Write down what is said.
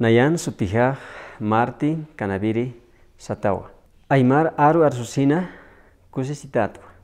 Nayan Supija Marti Kanaviri, Satawa. Aymar Aru Arsusina Kusisitatwa.